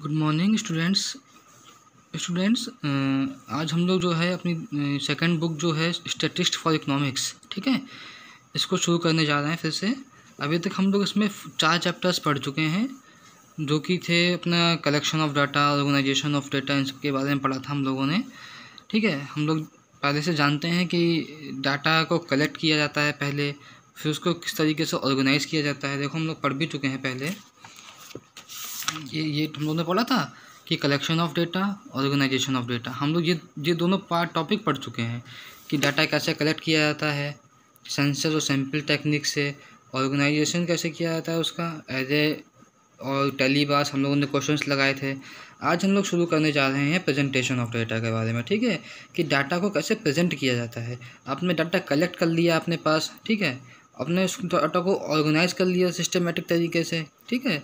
Good morning students students आज हम लोग जो है अपनी सेकंड uh, बुक जो है स्टेटिस्ट फॉर इकोनॉमिक्स ठीक है इसको शुरू करने जा रहे हैं फिर से अभी तक हम लोग इसमें चार चैप्टर्स पढ़ चुके हैं जो कि थे अपना collection of data organization of data इन सब के बारे में पढ़ा था हम लोगों ने ठीक है हम लोग पहले से जानते हैं कि डाटा को कलेक्ट किया जाता है पहले फिर उसको किस तरीके से ऑर्गेनाइज़ किया जाता है देखो हम लोग पढ़ भी चुके हैं पहले ये ये हम लोगों ने पढ़ा था कि collection of data organization of data हम लोग ये ये दोनों पार्ट टॉपिक पढ़ चुके हैं कि डाटा कैसे कलेक्ट किया जाता है सेंसर और सैम्पल टेक्निक से ऑर्गेनाइजेशन कैसे किया जाता है उसका एज ए और टेलीबास हम लोगों ने क्वेश्चन लगाए थे आज हम लोग शुरू करने जा रहे हैं प्रेजेंटेशन ऑफ डाटा के बारे में ठीक है कि डाटा को कैसे प्रेजेंट किया जाता है आपने डाटा कलेक्ट कर लिया अपने पास ठीक है अपने उस डाटा को ऑर्गेनाइज कर लिया सिस्टमेटिक तरीके से ठीक है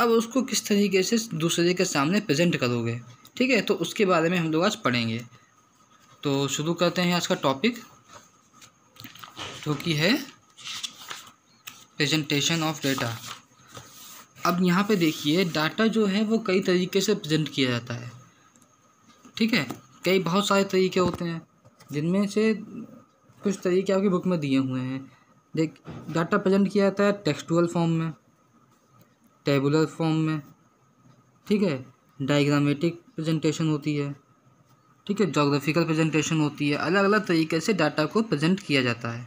अब उसको किस तरीके से दूसरे के सामने प्रेजेंट करोगे ठीक है तो उसके बारे में हम लोग आज पढ़ेंगे तो शुरू करते हैं आज का टॉपिक जो कि है प्रेजेंटेशन ऑफ डेटा अब यहाँ पे देखिए डाटा जो है वो कई तरीके से प्रेजेंट किया जाता है ठीक है कई बहुत सारे तरीके होते हैं जिनमें से कुछ तरीके आपकी बुक में दिए हुए हैं देख डाटा प्रेजेंट किया जाता है टेक्सटुअल फॉर्म में टेबुलर फॉर्म में ठीक है डायग्रामेटिक प्रेजेंटेशन होती है ठीक है जोग्राफिकल प्रेजेंटेशन होती है अलग अलग तरीके से डाटा को प्रेजेंट किया जाता है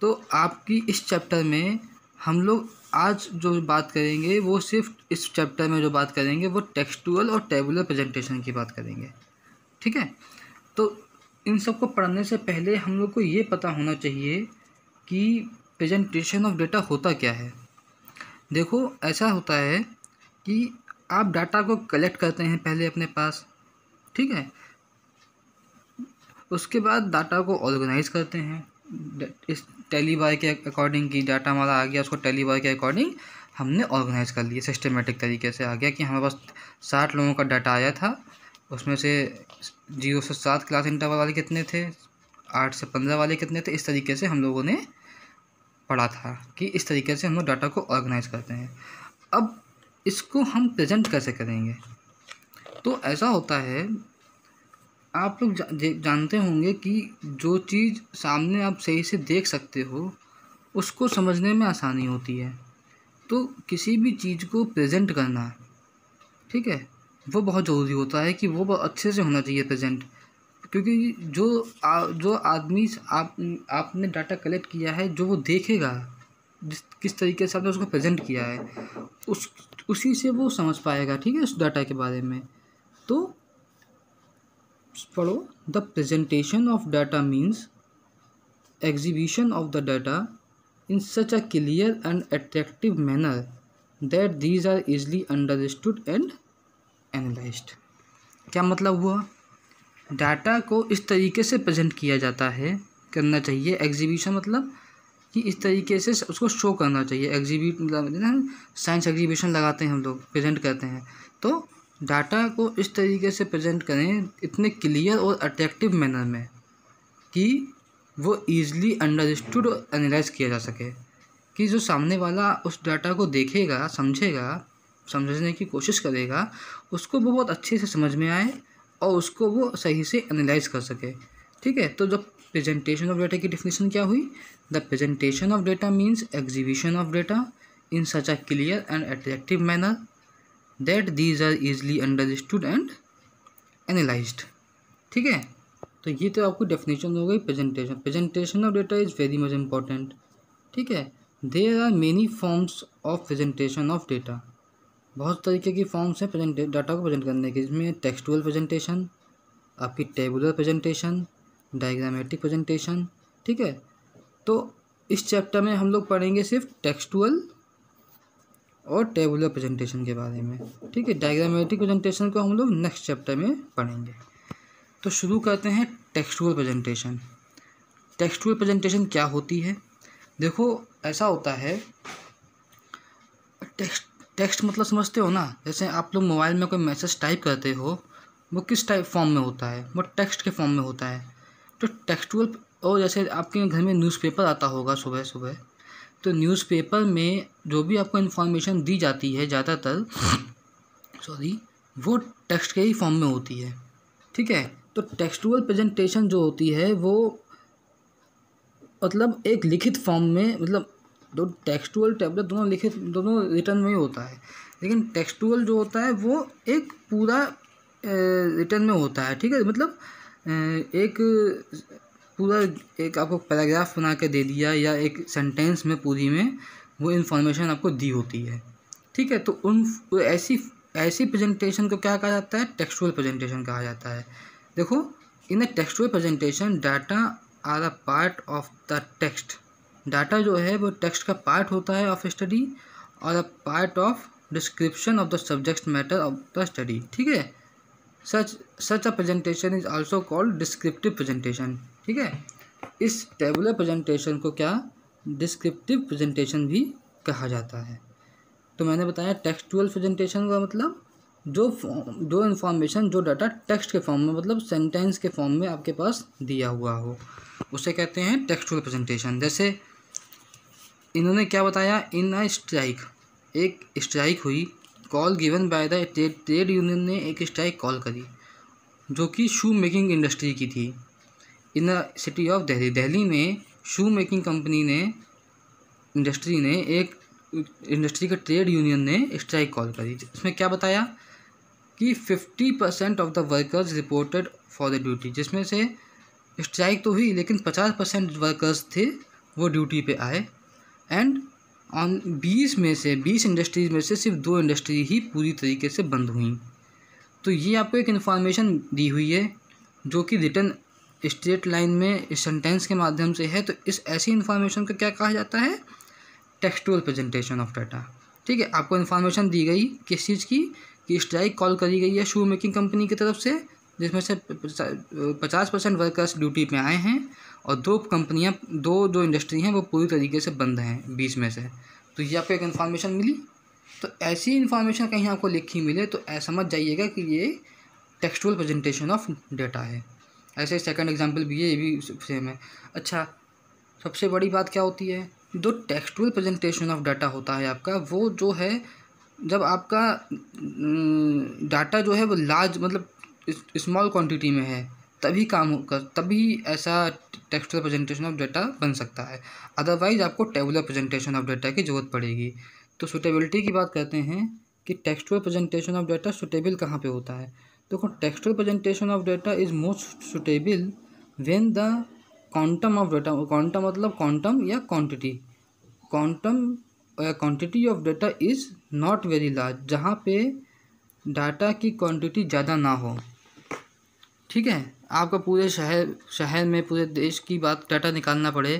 तो आपकी इस चैप्टर में हम लोग आज जो बात करेंगे वो सिर्फ इस चैप्टर में जो बात करेंगे वो टेक्सटुअल और टेबुलर प्रेजेंटेशन की बात करेंगे ठीक है तो इन सबको पढ़ने से पहले हम लोग को ये पता होना चाहिए कि प्रेजेंटेशन ऑफ डेटा होता क्या है देखो ऐसा होता है कि आप डाटा को कलेक्ट करते हैं पहले अपने पास ठीक है उसके बाद डाटा को ऑर्गेनाइज करते हैं इस टैली के अकॉर्डिंग की डाटा हमारा आ गया उसको टैली के अकॉर्डिंग हमने ऑर्गेनाइज कर लिया सिस्टमेटिक तरीके से आ गया कि हमारे पास साठ लोगों का डाटा आया था उसमें से जीरो से सात क्लास इंटरवल वाले कितने थे आठ से पंद्रह वाले कितने थे इस तरीके से हम लोगों ने पढ़ा था कि इस तरीके से हम लोग डाटा को ऑर्गेनाइज करते हैं अब इसको हम प्रेजेंट कैसे करेंगे तो ऐसा होता है आप लोग जा, जानते होंगे कि जो चीज़ सामने आप सही से देख सकते हो उसको समझने में आसानी होती है तो किसी भी चीज़ को प्रेजेंट करना ठीक है वो बहुत ज़रूरी होता है कि वो अच्छे से होना चाहिए प्रेजेंट क्योंकि जो आ, जो आदमी आप आपने डाटा कलेक्ट किया है जो वो देखेगा जिस किस तरीके से आपने उसको प्रेजेंट किया है उस उसी से वो समझ पाएगा ठीक है उस डाटा के बारे में तो पढ़ो the presentation of data means exhibition of the data in such a clear and attractive manner that these are easily understood and analyse क्या मतलब हुआ डाटा को इस तरीके से प्रेजेंट किया जाता है करना चाहिए एग्जीबिशन मतलब कि इस तरीके से उसको शो करना चाहिए एग्जीबिट मतलब ना साइंस एग्जीबिशन लगाते हैं हम लोग प्रेजेंट करते हैं तो डाटा को इस तरीके से प्रेजेंट करें इतने क्लियर और अट्रैक्टिव मैनर में कि वो ईज़िली अंडरस्टूड और एनालाइज किया जा सके कि जो सामने वाला उस डाटा को देखेगा समझेगा समझने की कोशिश करेगा उसको वो बहुत अच्छे से समझ में आए और उसको वो सही से एनालाइज कर सके ठीक है तो जब प्रेजेंटेशन ऑफ डेटा की डिफिनीशन क्या हुई the presentation of data means exhibition of data in such a clear and attractive manner that these are easily understood and analyse ठीक है तो ये तो आपको डेफिनेशन हो गई presentation presentation of data is very much important ठीक है there are many forms of presentation of data बहुत तरीके की फॉर्म्स हैं प्रेजेंट डाटा को प्रेजेंट करने के जिसमें टेक्सटुअल प्रेजेंटेशन आपकी टेबुलर प्रेजेंटेशन डायग्रामेटिक प्रेजेंटेशन ठीक है तो इस चैप्टर में हम लोग पढ़ेंगे सिर्फ टेक्सटुअल और टेबुलर प्रेजेंटेशन के बारे में ठीक है डायग्रामेटिक प्रेजेंटेशन को हम लोग नेक्स्ट चैप्टर में पढ़ेंगे तो शुरू करते हैं टेक्सटुअल प्रेजेंटेशन टेक्सटुअल प्रेजेंटेशन क्या होती है देखो ऐसा होता है टेक्स्ट टेक्स्ट मतलब समझते हो ना जैसे आप लोग मोबाइल में कोई मैसेज टाइप करते हो वो किस टाइप फॉर्म में होता है वो टेक्स्ट के फॉर्म में होता है तो टेक्स्टुअल और जैसे आपके घर में न्यूज़पेपर आता होगा सुबह सुबह तो न्यूज़पेपर में जो भी आपको इन्फॉर्मेशन दी जाती है ज़्यादातर सॉरी वो टेक्स्ट के ही फॉर्म में होती है ठीक है तो टेक्स्टुअल प्रेजेंटेशन जो होती है वो मतलब एक लिखित फॉर्म में मतलब दो टेक्सटुअल टैबलेट दोनों लिखे दोनों रिटर्न में ही होता है लेकिन टेक्सटुअल जो होता है वो एक पूरा रिटर्न में होता है ठीक है मतलब एक पूरा एक आपको पैराग्राफ बना के दे दिया या एक सेंटेंस में पूरी में वो इन्फॉर्मेशन आपको दी होती है ठीक है तो उन ऐसी ऐसी प्रेजेंटेशन को क्या कहा जाता है टेक्सटुअल प्रेजेंटेशन कहा जाता है देखो in the textual presentation data are a part of the text data जो है वो टेक्स्ट का पार्ट होता है ऑफ स्टडी और a part of description of the subject matter of the study ठीक है such such a presentation is also called descriptive presentation ठीक है इस टेबुलर प्रेजेंटेशन को क्या डिस्क्रिप्टिव प्रेजेंटेशन भी कहा जाता है तो मैंने बताया टेक्सटुअल प्रेजेंटेशन का मतलब जो जो इन्फॉर्मेशन जो डाटा टेक्स्ट के फॉर्म में मतलब सेंटेंस के फॉर्म में आपके पास दिया हुआ हो उसे कहते हैं टेक्सटुअल प्रेजेंटेशन जैसे इन्होंने क्या बताया इन अ स्ट्राइक एक स्ट्राइक हुई call given by the trade union ने एक स्ट्राइक कॉल करी जो कि शू मेकिंग इंडस्ट्री की थी in the city of Delhi Delhi में शू मेकिंग कंपनी ने इंडस्ट्री ने एक इंडस्ट्री के ट्रेड यूनियन ने स्ट्राइक कॉल करी इसमें क्या बताया कि fifty percent of the workers reported for the duty जिसमें से स्ट्राइक तो हुई लेकिन पचास परसेंट वर्कर्स थे वो ड्यूटी पे आए एंड ऑन बीस में से बीस इंडस्ट्रीज़ में से सिर्फ दो इंडस्ट्री ही पूरी तरीके से बंद हुई तो ये आपको एक इन्फॉर्मेशन दी हुई है जो कि रिटर्न स्ट्रेट लाइन में सेंटेंस के माध्यम से है तो इस ऐसी इन्फॉर्मेशन को क्या कहा जाता है टेक्सटुअल प्रेजेंटेशन ऑफ डाटा ठीक है आपको इन्फॉर्मेशन दी गई किस चीज़ की कि स्ट्राइक कॉल करी गई है शू मेकिंग कंपनी की तरफ से जिसमें से पचास परसेंट वर्कर्स ड्यूटी पे आए हैं और दो कंपनियां दो जो इंडस्ट्री हैं वो पूरी तरीके से बंद हैं बीस में से तो ये आपको एक इन्फॉर्मेशन मिली तो ऐसी इन्फॉर्मेशन कहीं आपको लिखी मिले तो समझ जाइएगा कि ये टेक्सटुअल प्रेजेंटेशन ऑफ डेटा है ऐसे सेकंड एग्जांपल भी है ये भी सेम है अच्छा सबसे बड़ी बात क्या होती है जो टेक्सटुअल प्रेजेंटेशन ऑफ डाटा होता है आपका वो जो है जब आपका डाटा जो है वो लार्ज मतलब स्मॉल क्वांटिटी में है तभी काम कर तभी ऐसा टेक्स्ट प्रेजेंटेशन ऑफ डाटा बन सकता है अदरवाइज आपको टेबुलर प्रेजेंटेशन ऑफ डाटा की ज़रूरत पड़ेगी तो सुटेबिलिटी की बात करते हैं कि text presentation of data suitable कहाँ पे होता है देखो text presentation of data is most suitable when the quantum of data quantum मतलब क्वांटम या क्वांटिटी क्वांटम या quantity of data is not very large जहाँ पे डाटा की क्वांटिटी ज़्यादा ना हो ठीक है आपका पूरे शहर शहर में पूरे देश की बात डाटा निकालना पड़े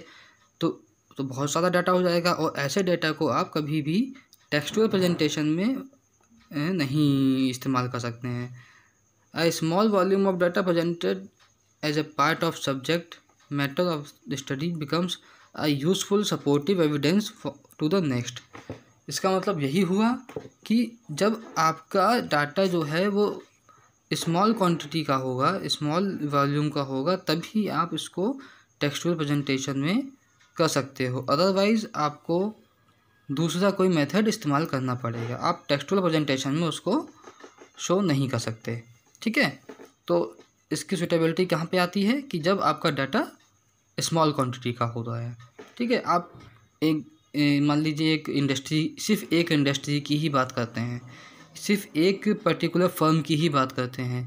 तो तो बहुत सारा डाटा हो जाएगा और ऐसे डाटा को आप कभी भी टेक्सटुअल प्रेजेंटेशन में नहीं इस्तेमाल कर सकते हैं a small volume of data presented as a part of subject matter of study becomes a useful supportive evidence to the next इसका मतलब यही हुआ कि जब आपका डाटा जो है वो स्मॉल क्वांटिटी का होगा स्मॉल वॉल्यूम का होगा तभी आप इसको टेक्सचुअल प्रेजेंटेशन में कर सकते हो अदरवाइज़ आपको दूसरा कोई मेथड इस्तेमाल करना पड़ेगा आप टेक्सचुअल प्रेजेंटेशन में उसको शो नहीं कर सकते ठीक है तो इसकी सुटेबिलिटी कहाँ पे आती है कि जब आपका डाटा स्मॉल क्वांटिटी का हो रहा है ठीक है आप एक मान लीजिए एक इंडस्ट्री सिर्फ एक इंडस्ट्री की ही बात करते हैं सिर्फ एक पर्टिकुलर फर्म की ही बात करते हैं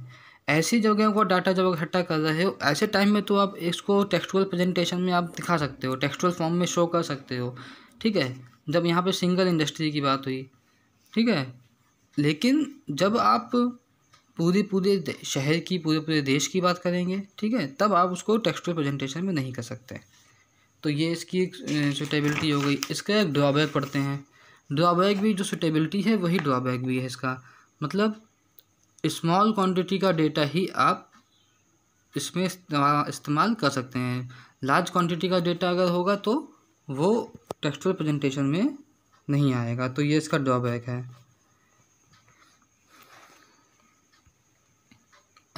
ऐसी जगह को डाटा जब इकट्ठा कर रहे हो ऐसे टाइम में तो आप इसको टेक्सटुअल प्रेजेंटेशन में आप दिखा सकते हो टेक्सटुअल फॉर्म में शो कर सकते हो ठीक है जब यहाँ पे सिंगल इंडस्ट्री की बात हुई ठीक है लेकिन जब आप पूरे पूरे शहर की पूरे पूरे देश की बात करेंगे ठीक है तब आप उसको टेक्सटुअल प्रेजेंटेशन में नहीं कर सकते तो ये इसकी एक सुटेबिलिटी हो गई इसका एक ड्रॉबैक पड़ते हैं ड्रॉबैक भी जो सुटेबिलिटी है वही ड्रॉबैक भी है इसका मतलब स्मॉल क्वांटिटी का डेटा ही आप इसमें इस्तेमाल कर सकते हैं लार्ज क्वांटिटी का डेटा अगर होगा तो वो टेक्सचुअल प्रेजेंटेशन में नहीं आएगा तो ये इसका ड्रॉबैक है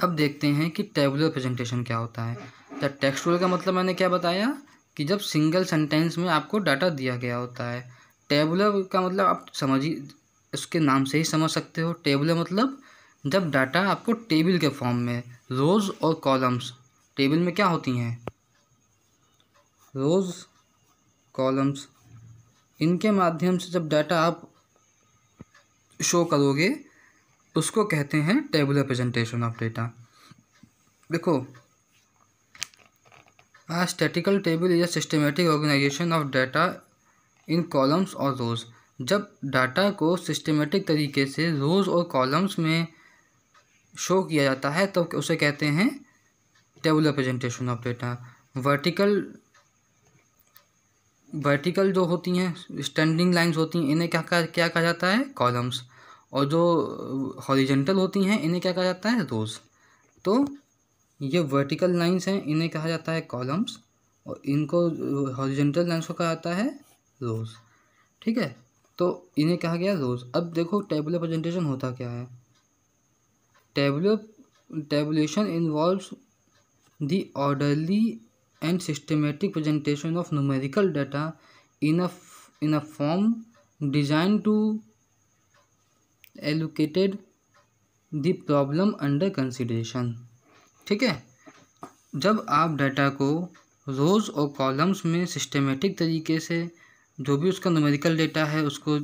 अब देखते हैं कि टेबुलर प्रेजेंटेशन क्या होता है तो टेक्सचुअल का मतलब मैंने क्या बताया कि जब सिंगल सेंटेंस में आपको डाटा दिया गया होता है टेबुलर का मतलब आप समझिए उसके नाम से ही समझ सकते हो टेबुलर मतलब जब डाटा आपको टेबल के फॉर्म में रोज़ और कॉलम्स टेबल में क्या होती हैं रोज़ कॉलम्स इनके माध्यम से जब डाटा आप शो करोगे उसको कहते हैं टेबुलर प्रेजेंटेशन ऑफ डेटा देखो a statistical table is a systematic organization of in columns और रोज़ जब डाटा को सिस्टमेटिक तरीके से रोज़ और कॉलम्स में शो किया जाता है तब तो उसे कहते हैं table representation of data vertical vertical जो होती हैं स्टैंडिंग लाइंस होती हैं इन्हें क्या क्या क्या कहा जाता है कॉलम्स और जो हॉरिजेंटल होती हैं इन्हें क्या कहा जाता है रोज़ तो ये वर्टिकल लाइंस हैं इन्हें कहा जाता है कॉलम्स और इनको हॉरिजेंटल लाइंस को कहा जाता है रोज़ ठीक है तो इन्हें कहा गया रोज़ अब देखो टेबुलर प्रेजेंटेशन होता क्या है tabular tabulation involve the orderly and systematic presentation of numerical data in a in a form design to allocated the problem under consideration ठीक है जब आप डाटा को रोज़ और कॉलम्स में सिस्टमेटिक तरीके से जो भी उसका नोमेरिकल डेटा है उसको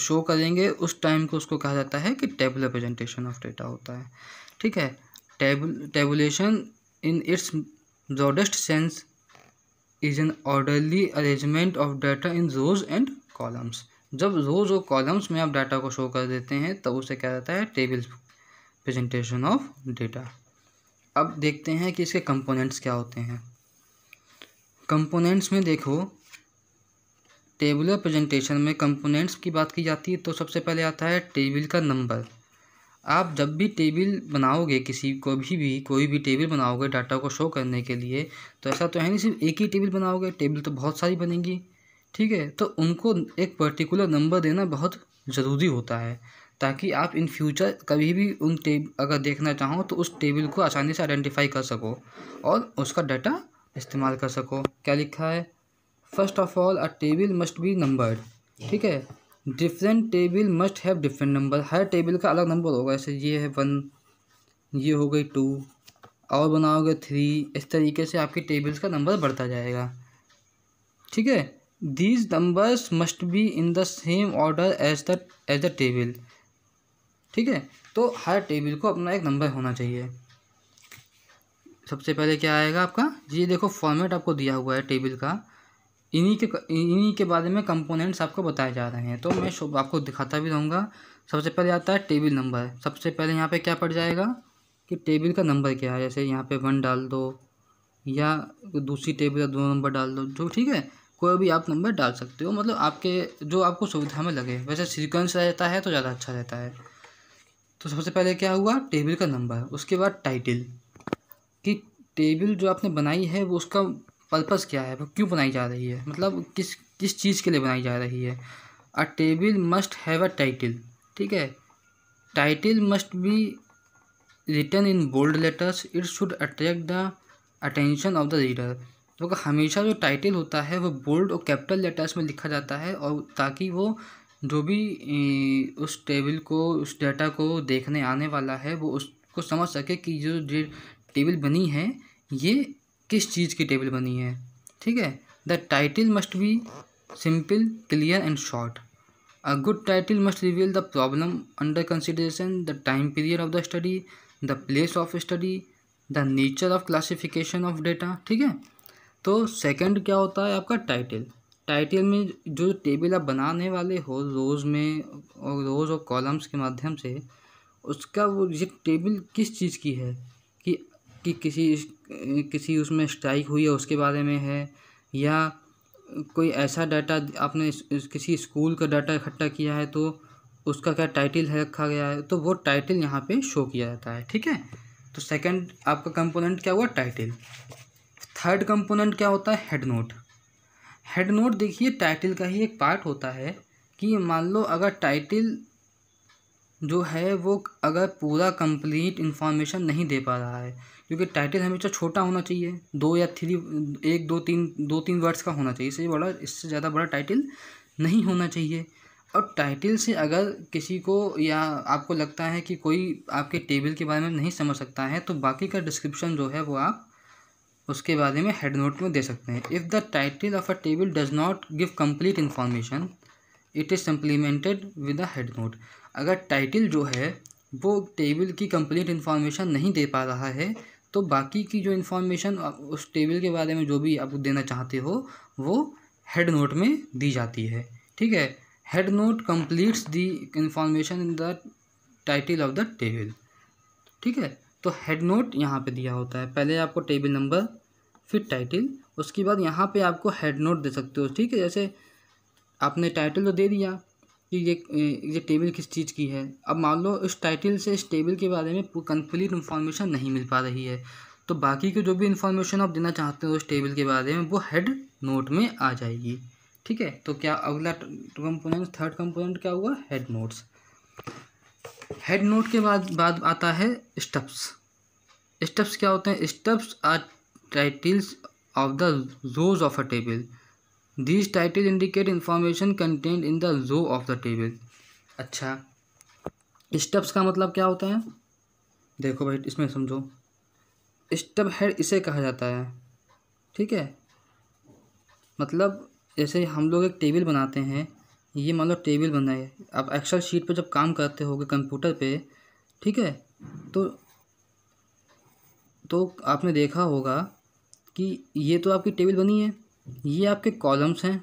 शो करेंगे उस टाइम को उसको कहा जाता है कि टेबल रिप्रेजेंटेशन ऑफ डेटा होता है ठीक है table tabulation in its broadest sense is an orderly arrangement of data in rows and columns जब रोज और कॉलम्स में आप डाटा को शो कर देते हैं तब उसे क्या जाता है टेबल प्रेजेंटेशन ऑफ डेटा अब देखते हैं कि इसके कंपोनेंट्स क्या होते हैं कंपोनेंट्स में देखो टेबल प्रेजेंटेशन में कंपोनेंट्स की बात की जाती है तो सबसे पहले आता है टेबल का नंबर आप जब भी टेबल बनाओगे किसी को भी भी कोई भी टेबल बनाओगे डाटा को शो करने के लिए तो ऐसा तो है नहीं सिर्फ एक ही टेबल बनाओगे टेबल तो बहुत सारी बनेगी ठीक है तो उनको एक पर्टिकुलर नंबर देना बहुत ज़रूरी होता है ताकि आप इन फ्यूचर कभी भी उन टेब अगर देखना चाहो तो उस टेबल को आसानी से आइडेंटिफाई कर सको और उसका डाटा इस्तेमाल कर सको क्या लिखा है first of all a table must be numbered ठीक है different table must have different number हर टेबल का अलग नंबर होगा जैसे ये है वन ये हो गई टू और बनाओगे थ्री इस तरीके से आपकी टेबल्स का नंबर बढ़ता जाएगा ठीक है these numbers must be in the same order as the as the table ठीक है तो हर टेबल को अपना एक नंबर होना चाहिए सबसे पहले क्या आएगा आपका जी देखो फॉर्मेट आपको दिया हुआ है टेबल का इन्हीं के इन्हीं के बारे में कंपोनेंट्स आपको बताए जा रहे हैं तो मैं आपको दिखाता भी रहूँगा सबसे पहले आता है टेबल नंबर सबसे पहले यहाँ पे क्या पड़ जाएगा कि टेबल का नंबर क्या है जैसे यहाँ पे वन डाल दो या दूसरी टेबल का दो नंबर डाल दो जो ठीक है कोई भी आप नंबर डाल सकते हो मतलब आपके जो आपको सुविधा में लगे वैसे सीक्वेंस रहता है तो ज़्यादा अच्छा रहता है तो सबसे पहले क्या हुआ टेबल का नंबर उसके बाद टाइटल कि टेबल जो आपने बनाई है वो उसका पर्पस क्या है वो क्यों बनाई जा रही है मतलब किस किस चीज़ के लिए बनाई जा रही है a table must have a title ठीक है title must be written in bold letters it should attract the attention of the reader तो हमेशा जो टाइटल होता है वो बोल्ड और कैपिटल लेटर्स में लिखा जाता है और ताकि वो जो भी उस टेबल को उस डाटा को देखने आने वाला है वो उसको समझ सके कि जो जो टेबल बनी है ये किस चीज़ की टेबल बनी है ठीक है the title must be simple clear and short a good title must reveal the problem under consideration the time period of the study the place of study the nature of classification of data ठीक है तो second क्या होता है आपका title title में जो table आप बनाने वाले हो रोज़ में और रोज़ और कॉलम्स के माध्यम से उसका वो ये टेबल किस चीज़ की है कि कि किसी किसी उसमें स्ट्राइक हुई है उसके बारे में है या कोई ऐसा डाटा आपने किसी स्कूल का डाटा इकट्ठा किया है तो उसका क्या टाइटल है रखा गया है तो वो टाइटल यहाँ पे शो किया जाता है ठीक है तो सेकंड आपका कंपोनेंट क्या हुआ टाइटल थर्ड कंपोनेंट क्या होता है हेड नोट हेड नोट देखिए टाइटल का ही एक पार्ट होता है कि मान लो अगर टाइटल जो है वो अगर पूरा कंप्लीट इन्फॉर्मेशन नहीं दे पा रहा है क्योंकि टाइटल हमेशा छोटा होना चाहिए दो या थ्री एक दो तीन दो तीन वर्ड्स का होना चाहिए इससे बड़ा इससे ज़्यादा बड़ा टाइटल नहीं होना चाहिए और टाइटल से अगर किसी को या आपको लगता है कि कोई आपके टेबल के बारे में नहीं समझ सकता है तो बाकी का डिस्क्रिप्शन जो है वो आप उसके बारे में हेड नोट में दे सकते हैं if the title of a table does not give complete information it is supplemented with a head note अगर टाइटल जो है वो टेबल की कम्प्लीट इन्फॉर्मेशन नहीं दे पा रहा है तो बाकी की जो इन्फॉर्मेशन उस टेबल के बारे में जो भी आप देना चाहते हो वो हेड नोट में दी जाती है ठीक है head note completes the information in the title of the table ठीक है तो हेड नोट यहाँ पे दिया होता है पहले आपको टेबल नंबर फिर टाइटल उसके बाद यहाँ पे आपको हेड नोट दे सकते हो ठीक है जैसे आपने टाइटल तो दे दिया कि ये ये टेबल किस चीज़ की है अब मान लो इस टाइटल से इस टेबल के बारे में कंप्लीट इन्फॉर्मेशन नहीं मिल पा रही है तो बाकी की जो भी इन्फॉर्मेशन आप देना चाहते हो उस टेबल के बारे में वो हेड नोट में आ जाएगी ठीक है तो क्या अगला कंपोनेंट थर्ड कंपोनेंट क्या हुआ हेड नोट्स हेड नोट के बाद बाद आता है स्टप्स स्टप्स क्या होते हैं stubs are titles of the rows of a table this title indicate information content in the जो ऑफ द टेबल अच्छा स्टेप्स का मतलब क्या होता है देखो भाई इसमें समझो स्टेप हेड इसे कहा जाता है ठीक है मतलब जैसे हम लोग एक टेबल बनाते हैं ये मान लो टेबल बनाए आप एक्सेल शीट पे जब काम करते होगे कंप्यूटर पे ठीक है तो तो आपने देखा होगा कि ये तो आपकी टेबल बनी है ये आपके कॉलम्स हैं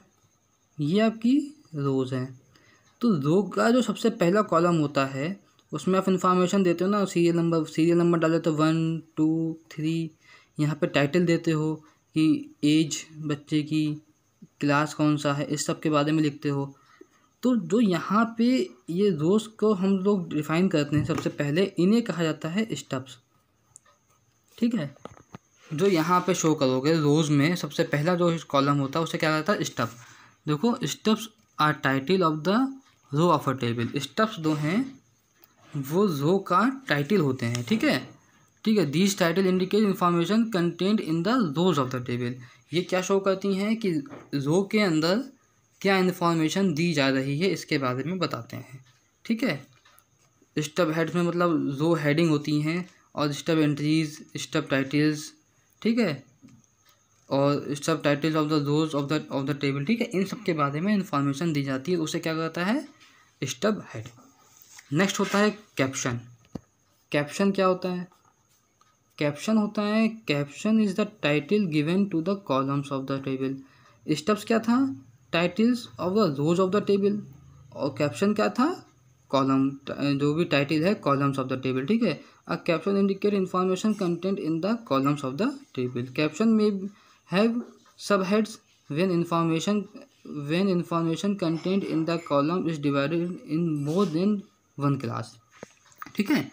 ये आपकी रोज़ हैं तो रो का जो सबसे पहला कॉलम होता है उसमें आप इन्फॉर्मेशन देते हो ना सीरियल नंबर सीरियल नंबर डाले तो वन टू थ्री यहाँ पे टाइटल देते हो कि एज बच्चे की क्लास कौन सा है इस सब के बारे में लिखते हो तो जो यहाँ पे ये रोज़ को हम लोग डिफ़ाइन करते हैं सबसे पहले इन्हें कहा जाता है स्टप्स ठीक है जो यहाँ पे शो करोगे रोज़ में सबसे पहला जो कॉलम होता है उसे क्या कहता है स्टप देखो stubs are title of the row of a table stubs जो हैं वो रो का टाइटल होते हैं ठीक है ठीक है these title indicate information content in the rows of the table ये क्या शो करती हैं कि रो के अंदर क्या इन्फॉर्मेशन दी जा रही है इसके बारे में बताते हैं ठीक है स्टप हेड्स में मतलब रो हेडिंग होती हैं और स्टप एंट्रीज स्टप टाइटल्स ठीक है और सब titles of the rows of the of the table ठीक है इन सब के बारे में इंफॉर्मेशन दी जाती है उसे क्या कहता है स्टब हेड नेक्स्ट होता है कैप्शन कैप्शन क्या होता है कैप्शन होता है caption is the title given to the columns of the table stubs क्या था titles of the rows of the table और कैप्शन क्या था कॉलम जो भी टाइटल है कॉलम्स ऑफ द टेबल ठीक है A caption indicate information contained in the columns of the table. Caption may have subheads when information when information contained in the column is divided in more than one class. ठीक है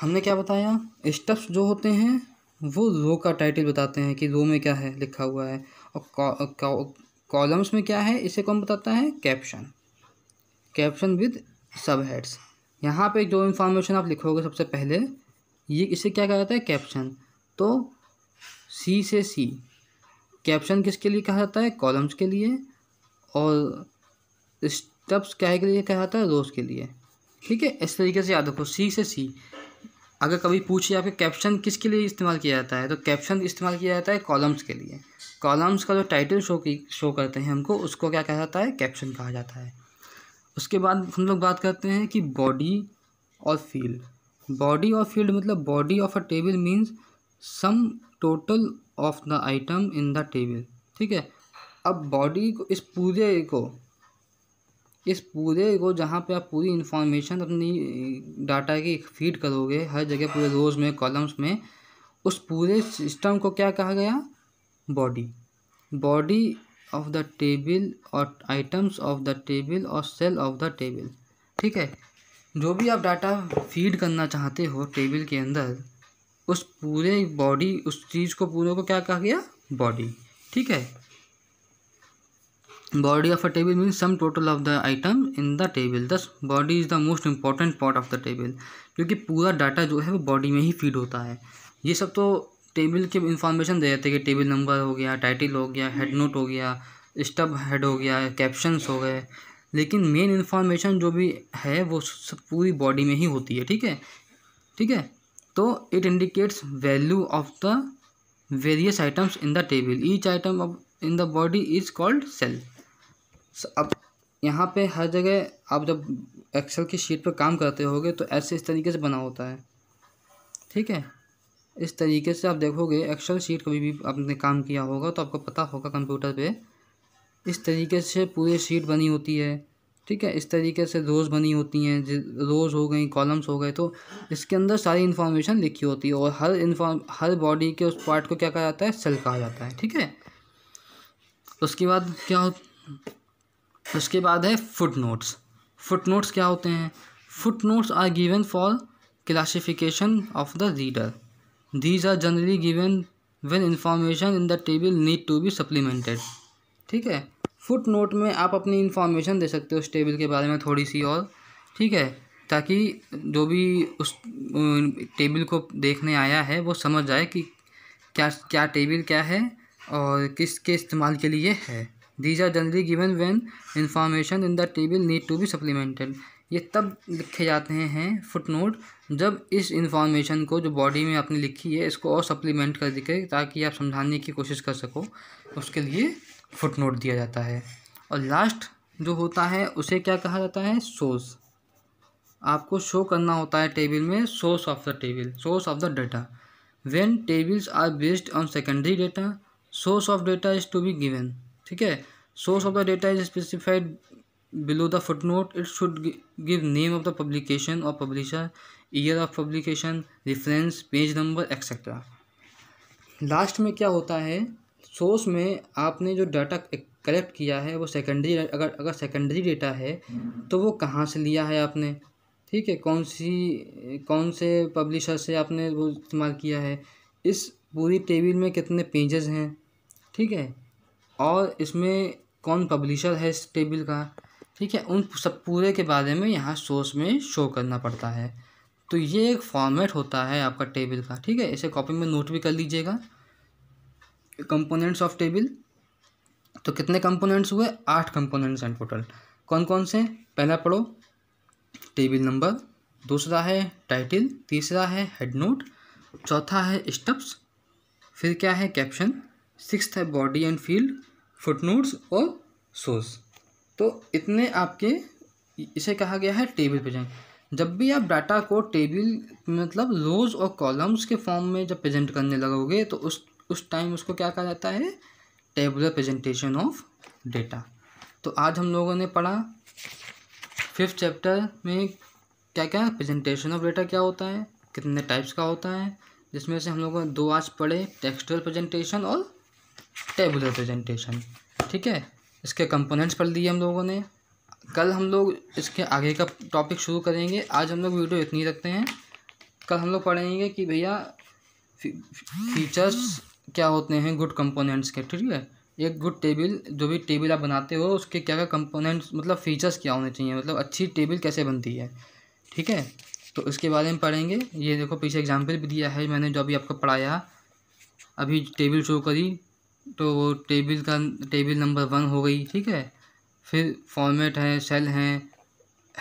हमने क्या बताया steps जो होते हैं वो रो का टाइटल बताते हैं कि रो में क्या है लिखा हुआ है और कॉलम्स में क्या है इसे कौन बताता है caption caption with sub heads यहाँ पे जो इन्फॉर्मेशन आप लिखोगे सबसे पहले ये इसे क्या कहा जाता है कैप्शन तो सी से सी कैप्शन किसके लिए कहा जाता है कॉलम्स के लिए और स्टप्स क्या के लिए कहा जाता है रोज़ के लिए ठीक है इस तरीके से याद रखो सी से सी अगर कभी पूछे आपके कैप्शन किसके लिए इस्तेमाल किया जाता है तो कैप्शन इस्तेमाल किया जाता है कॉलम्स के लिए कॉलम्स का जो टाइटल शो की शो करते हैं हमको उसको क्या कहा जाता है कैप्शन कहा जाता है उसके बाद हम लोग बात करते हैं कि बॉडी और फील्ड बॉडी और फील्ड मतलब body of a table means sum total of the item in the table ठीक है अब बॉडी को इस पूरे को इस पूरे को जहाँ पे आप पूरी इन्फॉर्मेशन अपनी डाटा की फीड करोगे हर जगह पूरे रोज़ में कॉलम्स में उस पूरे सिस्टम को क्या कहा गया body body of the table और आइटम्स ऑफ द टेबल और सेल ऑफ द टेबल ठीक है जो भी आप डाटा फीड करना चाहते हो टेबल के अंदर उस पूरे बॉडी उस चीज़ को पूरे को क्या कहा गया बॉडी ठीक है body of a table mean sum total of the item in the table thus body is the most important part of the table क्योंकि पूरा डाटा जो है वो बॉडी में ही फीड होता है ये सब तो टेबल की इंफॉर्मेशन दे देते कि टेबल नंबर हो गया टाइटल हो गया हेड नोट हो गया स्टब हेड हो गया कैप्शंस हो गए लेकिन मेन इन्फॉर्मेशन जो भी है वो सब पूरी बॉडी में ही होती है ठीक है ठीक है तो it indicates value of the various items in the table each item of in the body is called cell अब यहाँ पे हर जगह आप जब एक्सेल की शीट पर काम करते होगे तो ऐसे इस तरीके से बना होता है ठीक है इस तरीके से आप देखोगे एक्सेल शीट कभी भी आपने काम किया होगा तो आपको पता होगा कंप्यूटर पे इस तरीके से पूरी शीट बनी होती है ठीक है इस तरीके से रोज़ बनी होती हैं रोज़ हो गई कॉलम्स हो गए तो इसके अंदर सारी इन्फॉर्मेशन लिखी होती है और हर इन्फॉर्म हर बॉडी के उस पार्ट को क्या कहा जाता है सेल कहा जाता है ठीक है उसके बाद क्या हो उसके बाद है फुट नोट्स फुट नोट्स क्या होते हैं foot notes are given for classification of the reader these are generally given when information in the table need to be supplemented ठीक है फुट नोट में आप अपनी इन्फॉर्मेशन दे सकते हो उस टेबल के बारे में थोड़ी सी और ठीक है ताकि जो भी उस टेबल को देखने आया है वो समझ जाए कि क्या क्या टेबल क्या है और किसके इस्तेमाल के लिए है these are generally given when information in the table need to be supplemented ये तब लिखे जाते हैं फुटनोट जब इस इंफॉर्मेशन को जो बॉडी में आपने लिखी है इसको और सप्लीमेंट कर दिखे ताकि आप समझाने की कोशिश कर सको उसके लिए फुटनोट दिया जाता है और लास्ट जो होता है उसे क्या कहा जाता है सोर्स आपको शो करना होता है टेबल में source of the table source of the data when tables are based on secondary data source of data is to be given ठीक है source of the data is specified below the footnote it should give name of the publication or publisher year of publication reference page number etc last में क्या होता है source में आपने जो data collect किया है वो सेकेंडरी अगर अगर सेकेंडरी डेटा है तो वो कहाँ से लिया है आपने ठीक है कौन सी कौन से पब्लिशर से आपने वो इस्तेमाल किया है इस पूरी टेबल में कितने पेजेस हैं ठीक है और इसमें कौन पब्लिशर है इस टेबल का ठीक है उन सब पूरे के बारे में यहाँ सोर्स में शो करना पड़ता है तो ये एक फॉर्मेट होता है आपका टेबल का ठीक है इसे कॉपी में नोट भी कर लीजिएगा कंपोनेंट्स ऑफ टेबल तो कितने कंपोनेंट्स हुए आठ कंपोनेंट्स हैं टोटल कौन कौन से पहला पढ़ो टेबल नंबर दूसरा है टाइटल तीसरा है हेड नोट चौथा है स्टप्स फिर क्या है कैप्शन सिक्स है body and field foot notes और सोर्स तो इतने आपके इसे कहा गया है टेबल प्रेजेंट जब भी आप डाटा को टेबल मतलब रोज और कॉलम्स के फॉर्म में जब प्रेजेंट करने लगोगे तो उस उस टाइम उसको क्या कहा जाता है टेबुलर प्रेजेंटेशन ऑफ डेटा तो आज हम लोगों ने पढ़ा फिफ्थ चैप्टर में क्या क्या प्रेजेंटेशन ऑफ डेटा क्या होता है कितने टाइप्स का होता है जिसमें से हम लोगों ने दो आज पढ़े टेक्सटल प्रेजेंटेशन और टेबुलर प्रेजेंटेशन ठीक है इसके कंपोनेंट्स पढ़ लिए हम लोगों ने कल हम लोग इसके आगे का टॉपिक शुरू करेंगे आज हम लोग वीडियो इतनी रखते हैं कल हम लोग पढ़ेंगे कि भैया फीचर्स क्या होते हैं गुड कंपोनेंट्स के ठीक है एक गुड टेबल जो भी टेबल आप बनाते हो उसके क्या क्या कंपोनेंट्स मतलब फीचर्स क्या होने चाहिए मतलब अच्छी टेबल कैसे बनती है ठीक है तो इसके बारे में पढ़ेंगे ये देखो पीछे एग्जाम्पल भी दिया है मैंने जो अभी आपको पढ़ाया अभी टेबल शो करी तो वो टेबल का टेबल नंबर वन हो गई ठीक है फिर फॉर्मेट है सेल हैं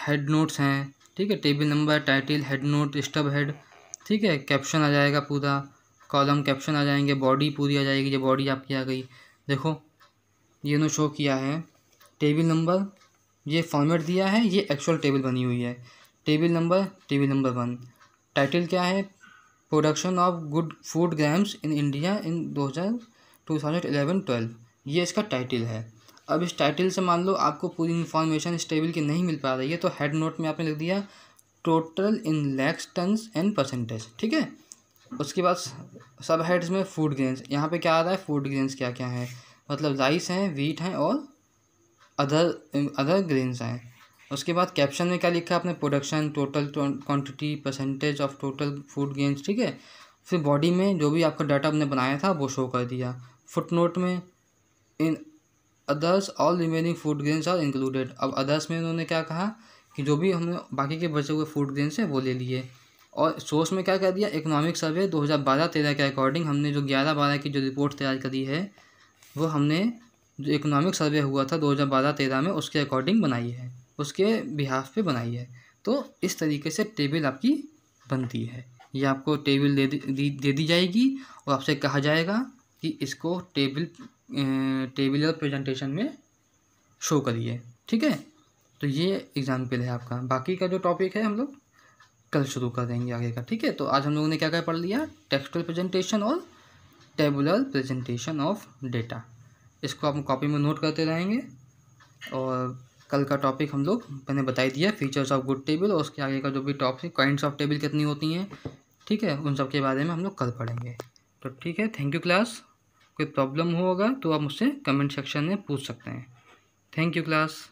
हेड नोट्स हैं ठीक है table number title head note stub head ठीक है कैप्शन आ जाएगा पूरा कॉलम कैप्शन आ जाएंगे बॉडी पूरी आ जाएगी ये बॉडी आपकी आ गई देखो ये नो शो किया है टेबल नंबर ये फॉर्मेट दिया है ये एक्चुअल टेबल बनी हुई है table number table number one title क्या है production of good food grains in India in दो हज़ार टू थाउजेंड एलेवन ट्वेल्व ये इसका टाइटल है अब इस टाइटल से मान लो आपको पूरी इन्फॉर्मेशन इस टेबल की नहीं मिल पा रही है तो हेड नोट में आपने लिख दिया total in lakhs tons and percentage ठीक है उसके बाद सब हेड्स में फूड ग्रेन्स यहाँ पे क्या आ रहा है फूड ग्रेन्स क्या क्या है मतलब राइस हैं वीट हैं और अदर अदर ग्रेन्स हैं उसके बाद कैप्शन में क्या लिखा है आपने production total quantity percentage of total food grains ठीक है फिर बॉडी में जो भी आपका डाटा आपने बनाया था वो शो कर दिया फुट नोट में in others all remaining food grains are included अब अदर्स में उन्होंने क्या कहा कि जो भी हमने बाकी के बचे हुए फूड ग्रेन्स हैं वो ले लिए और सोर्स में क्या कर दिया इकोनॉमिक सर्वे 2012-13 के अकॉर्डिंग हमने जो 11-12 की जो रिपोर्ट तैयार करी है वो हमने जो इकोनॉमिक सर्वे हुआ था 2012-13 में उसके अकॉर्डिंग बनाई है उसके बिहाफ पे बनाई है तो इस तरीके से टेबल आपकी बनती है ये आपको टेबल दे दी दे दी जाएगी और आपसे कहा जाएगा कि इसको टेबल टेबल और प्रेजेंटेशन में शो करिए ठीक है तो ये एग्ज़ाम्पल है आपका बाकी का जो टॉपिक है हम लोग कल शुरू कर देंगे आगे का ठीक है तो आज हम लोगों ने क्या क्या पढ़ लिया टेक्सटल प्रेजेंटेशन और टेबुलर प्रेजेंटेशन ऑफ डेटा इसको आप कॉपी में नोट करते रहेंगे और कल का टॉपिक हम लोग मैंने बताई दिया फीचर्स ऑफ गुड टेबल और उसके आगे का जो भी टॉपिक काइंड्स ऑफ टेबल कितनी होती हैं ठीक है उन सब के बारे में हम लोग कल पढ़ेंगे तो ठीक है थैंक यू क्लास कोई प्रॉब्लम होगा तो आप मुझसे कमेंट सेक्शन में पूछ सकते हैं थैंक यू क्लास